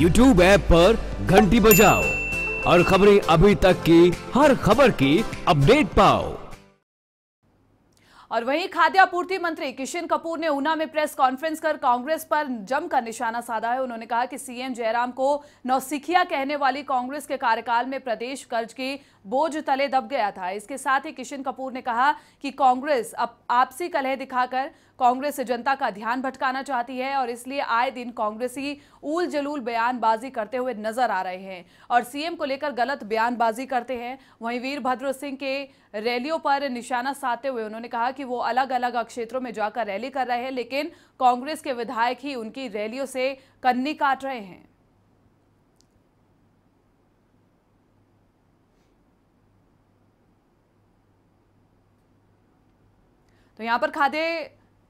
YouTube app पर घंटी बजाओ और खबरें अभी तक की हर खबर की अपडेट पाओ और वहीं खाद्य आपूर्ति मंत्री किशन कपूर ने ऊना में प्रेस कॉन्फ्रेंस कर कांग्रेस पर जमकर निशाना साधा है उन्होंने कहा कि सीएम जयराम को नौसिखिया कहने वाली कांग्रेस के कार्यकाल में प्रदेश कर्ज के बोझ तले दब गया था इसके साथ ही किशन कपूर ने कहा कि कांग्रेस अब आपसी कलह दिखाकर कांग्रेस जनता का ध्यान भटकाना चाहती है और इसलिए आए दिन कांग्रेसी ऊल जलूल बयानबाजी करते हुए नजर आ रहे हैं और सीएम को लेकर गलत बयानबाजी करते हैं वहीं वीरभद्र सिंह के रैलियों पर निशाना साधते हुए उन्होंने कहा कि वो अलग अलग क्षेत्रों में जाकर रैली कर रहे हैं लेकिन कांग्रेस के विधायक ही उनकी रैलियों से कन्नी काट रहे हैं तो यहां पर खाद्य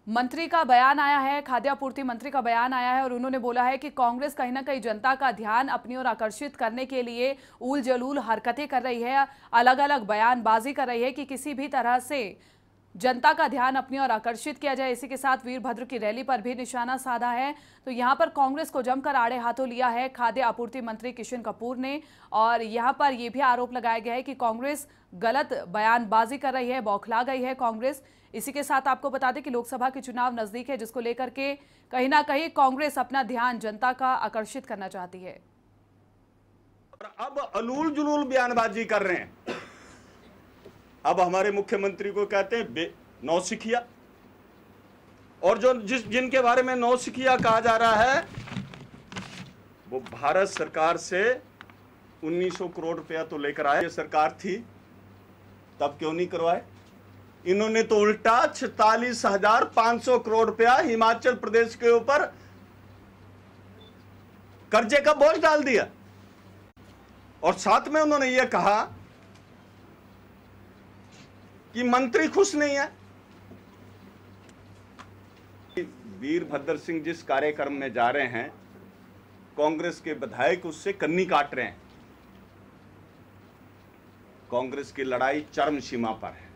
मंत्री का बयान आया है खाद्य आपूर्ति मंत्री का बयान आया है और उन्होंने बोला है कि कांग्रेस कहीं ना कहीं जनता का ध्यान अपनी ओर आकर्षित करने के लिए उल जलूल हरकतें कर रही है अलग अलग बयानबाजी कर रही है कि किसी भी तरह से जनता का ध्यान अपनी ओर आकर्षित किया जाए इसी के साथ वीरभद्र की रैली पर भी निशाना साधा है तो यहाँ पर कांग्रेस को जमकर आड़े हाथों लिया है खाद्य आपूर्ति मंत्री किशन कपूर ने और यहाँ पर यह भी आरोप लगाया गया है कि कांग्रेस गलत बयानबाजी कर रही है बौखला गई है कांग्रेस इसी के साथ आपको बता दें कि लोकसभा के चुनाव नजदीक है जिसको लेकर के कहीं ना कहीं कांग्रेस अपना ध्यान जनता का आकर्षित करना चाहती है अब अनूल जुलूल बयानबाजी कर रहे हैं अब हमारे मुख्यमंत्री को कहते हैं नौसिखिया और जो जिस जिनके बारे में नौसिखिया कहा जा रहा है वो भारत सरकार से 1900 करोड़ रुपया तो लेकर आए सरकार थी तब क्यों नहीं करवाए इन्होंने तो उल्टा छतालीस हजार पांच सौ करोड़ रुपया हिमाचल प्रदेश के ऊपर कर्जे का बोझ डाल दिया और साथ में उन्होंने यह कहा कि मंत्री खुश नहीं है वीरभद्र सिंह जिस कार्यक्रम में जा रहे हैं कांग्रेस के विधायक उससे कन्नी काट रहे हैं कांग्रेस की लड़ाई चरम सीमा पर है